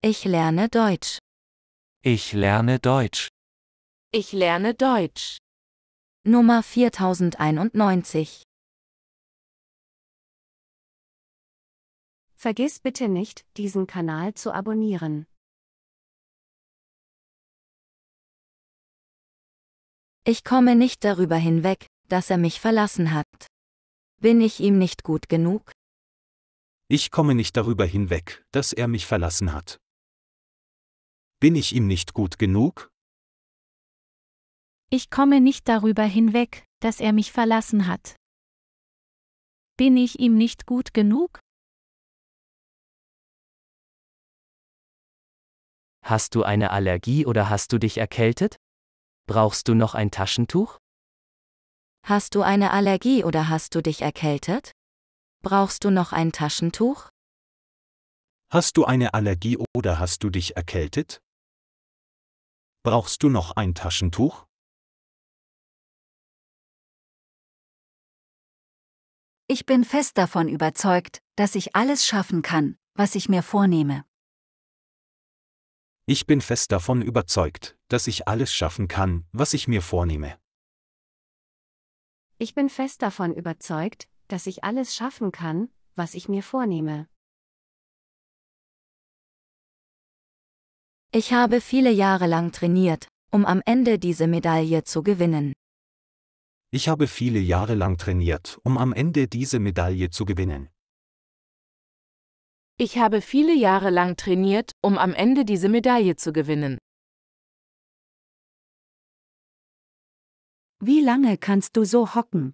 Ich lerne Deutsch. Ich lerne Deutsch. Ich lerne Deutsch. Nummer 4091. Vergiss bitte nicht, diesen Kanal zu abonnieren. Ich komme nicht darüber hinweg, dass er mich verlassen hat. Bin ich ihm nicht gut genug? Ich komme nicht darüber hinweg, dass er mich verlassen hat. Bin ich ihm nicht gut genug? Ich komme nicht darüber hinweg, dass er mich verlassen hat. Bin ich ihm nicht gut genug? Hast du eine Allergie oder hast du dich erkältet? Brauchst du noch ein Taschentuch? Hast du eine Allergie oder hast du dich erkältet? Brauchst du noch ein Taschentuch? Hast du eine Allergie oder hast du dich erkältet? Brauchst du noch ein Taschentuch? Ich bin fest davon überzeugt, dass ich alles schaffen kann, was ich mir vornehme. Ich bin fest davon überzeugt, dass ich alles schaffen kann, was ich mir vornehme. Ich bin fest davon überzeugt, dass ich alles schaffen kann, was ich mir vornehme. Ich habe viele Jahre lang trainiert, um am Ende diese Medaille zu gewinnen. Ich habe viele Jahre lang trainiert, um am Ende diese Medaille zu gewinnen. Ich habe viele Jahre lang trainiert, um am Ende diese Medaille zu gewinnen. Wie lange kannst du so hocken?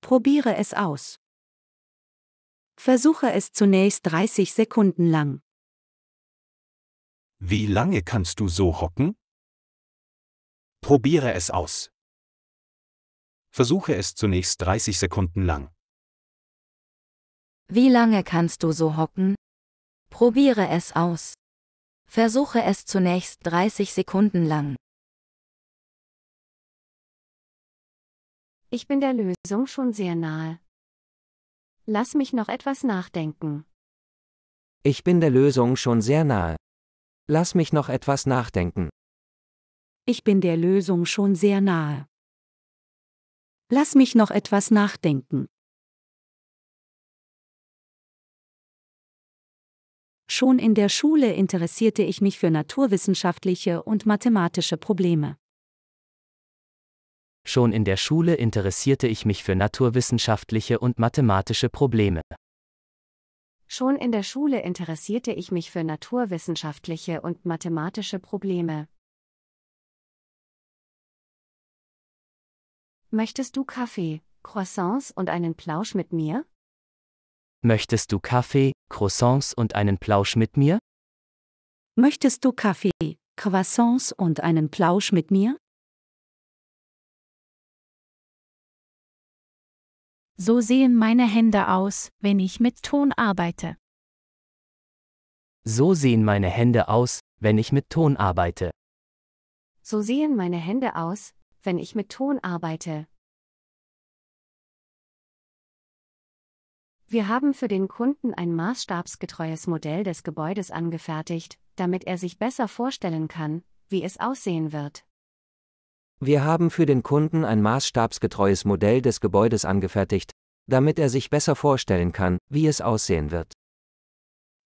Probiere es aus. Versuche es zunächst 30 Sekunden lang. Wie lange kannst du so hocken? Probiere es aus. Versuche es zunächst 30 Sekunden lang. Wie lange kannst du so hocken? Probiere es aus. Versuche es zunächst 30 Sekunden lang. Ich bin der Lösung schon sehr nahe. Lass mich noch etwas nachdenken. Ich bin der Lösung schon sehr nahe. Lass mich noch etwas nachdenken. Ich bin der Lösung schon sehr nahe. Lass mich noch etwas nachdenken. Schon in der Schule interessierte ich mich für naturwissenschaftliche und mathematische Probleme. Schon in der Schule interessierte ich mich für naturwissenschaftliche und mathematische Probleme. Schon in der Schule interessierte ich mich für naturwissenschaftliche und mathematische Probleme. Möchtest du Kaffee, Croissants und einen Plausch mit mir? Möchtest du Kaffee, Croissants und einen Plausch mit mir? Möchtest du Kaffee, Croissants und einen Plausch mit mir? so sehen meine Hände aus, wenn ich mit Ton arbeite. So sehen meine Hände aus, wenn ich mit Ton arbeite. So sehen meine Hände aus, wenn ich mit Ton arbeite. Wir haben für den Kunden ein maßstabsgetreues Modell des Gebäudes angefertigt, damit er sich besser vorstellen kann, wie es aussehen wird. Wir haben für den Kunden ein maßstabsgetreues Modell des Gebäudes angefertigt, damit er sich besser vorstellen kann, wie es aussehen wird.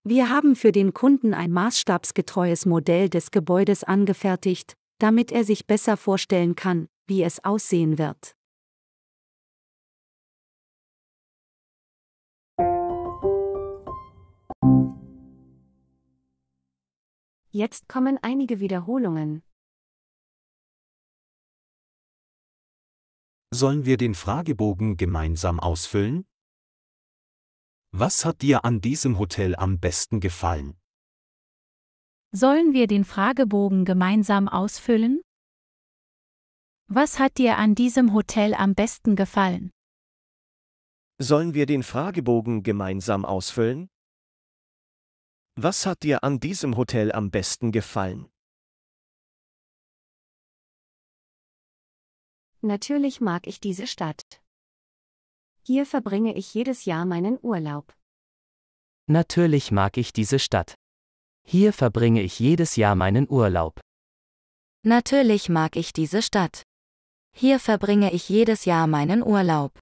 Wir haben für den Kunden ein maßstabsgetreues Modell des Gebäudes angefertigt, damit er sich besser vorstellen kann, wie es aussehen wird. Jetzt kommen einige Wiederholungen. Sollen wir den Fragebogen gemeinsam ausfüllen? Was hat dir an diesem Hotel am besten gefallen? Sollen wir den Fragebogen gemeinsam ausfüllen? Was hat dir an diesem Hotel am besten gefallen? Sollen wir den Fragebogen gemeinsam ausfüllen? Was hat dir an diesem Hotel am besten gefallen? Natürlich mag ich diese Stadt. Hier verbringe ich jedes Jahr meinen Urlaub. Natürlich mag ich diese Stadt. Hier verbringe ich jedes Jahr meinen Urlaub. Natürlich mag ich diese Stadt. Hier verbringe ich jedes Jahr meinen Urlaub.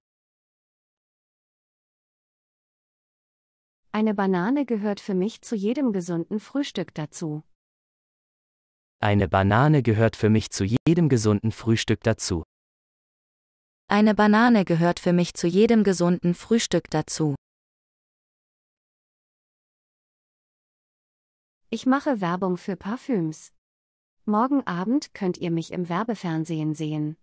Eine Banane gehört für mich zu jedem gesunden Frühstück dazu. Eine Banane gehört für mich zu jedem gesunden Frühstück dazu. Eine Banane gehört für mich zu jedem gesunden Frühstück dazu. Ich mache Werbung für Parfüms. Morgen Abend könnt ihr mich im Werbefernsehen sehen.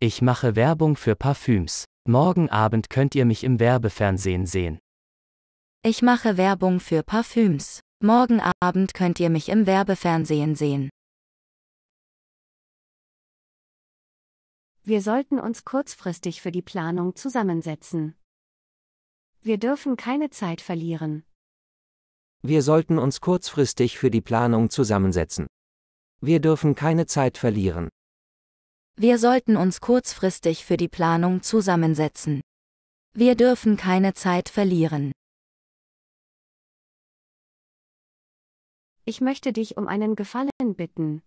Ich mache Werbung für Parfüms. Morgen Abend könnt ihr mich im Werbefernsehen sehen. Ich mache Werbung für Parfüms. Morgen Abend könnt ihr mich im Werbefernsehen sehen. Wir sollten uns kurzfristig für die Planung zusammensetzen. Wir dürfen keine Zeit verlieren. Wir sollten uns kurzfristig für die Planung zusammensetzen. Wir dürfen keine Zeit verlieren. Wir sollten uns kurzfristig für die Planung zusammensetzen. Wir dürfen keine Zeit verlieren. Ich möchte dich um einen Gefallen bitten.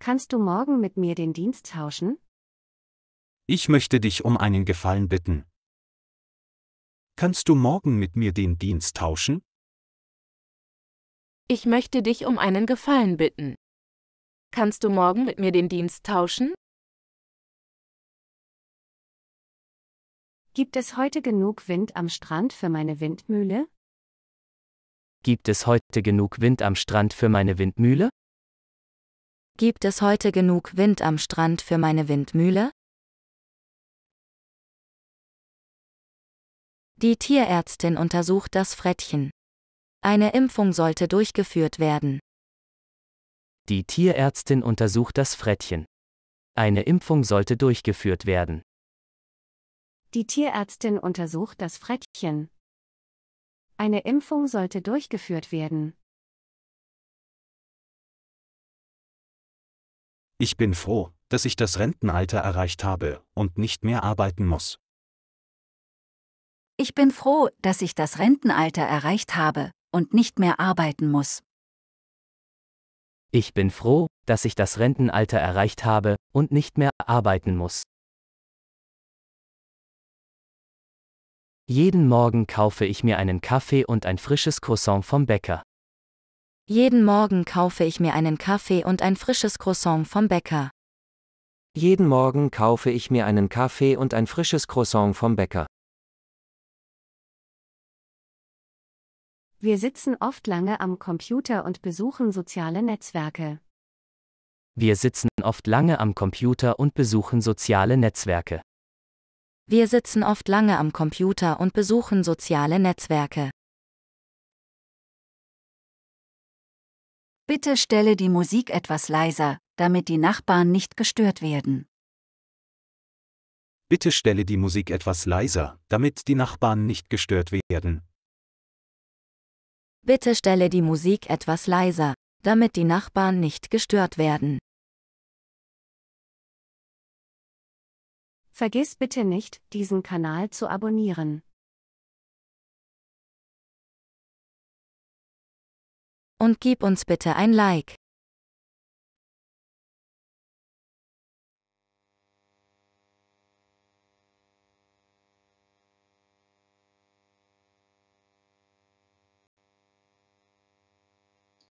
Kannst du morgen mit mir den Dienst tauschen? Ich möchte dich um einen Gefallen bitten. Kannst du morgen mit mir den Dienst tauschen? Ich möchte dich um einen Gefallen bitten. Kannst du morgen mit mir den Dienst tauschen? Gibt es heute genug Wind am Strand für meine Windmühle? Gibt es heute genug Wind am Strand für meine Windmühle? Gibt es heute genug Wind am Strand für meine Windmühle? Die Tierärztin untersucht das Frettchen. Eine Impfung sollte durchgeführt werden. Die Tierärztin untersucht das Frettchen. Eine Impfung sollte durchgeführt werden. Die Tierärztin untersucht das Frettchen. Eine Impfung sollte durchgeführt werden. Ich bin froh, dass ich das Rentenalter erreicht habe und nicht mehr arbeiten muss. Ich bin froh, dass ich das Rentenalter erreicht habe und nicht mehr arbeiten muss. Ich bin froh, dass ich das Rentenalter erreicht habe und nicht mehr arbeiten muss. Jeden Morgen kaufe ich mir einen Kaffee und ein frisches Croissant vom Bäcker. Jeden Morgen kaufe ich mir einen Kaffee und ein frisches Croissant vom Bäcker. Jeden Morgen kaufe ich mir einen Kaffee und ein frisches Croissant vom Bäcker. Wir sitzen oft lange am Computer und besuchen soziale Netzwerke. Wir sitzen oft lange am Computer und besuchen soziale Netzwerke. Wir sitzen oft lange am Computer und besuchen soziale Netzwerke. Bitte stelle die Musik etwas leiser, damit die Nachbarn nicht gestört werden. Bitte stelle die Musik etwas leiser, damit die Nachbarn nicht gestört werden. Bitte stelle die Musik etwas leiser, damit die Nachbarn nicht gestört werden. Vergiss bitte nicht, diesen Kanal zu abonnieren. Und gib uns bitte ein Like.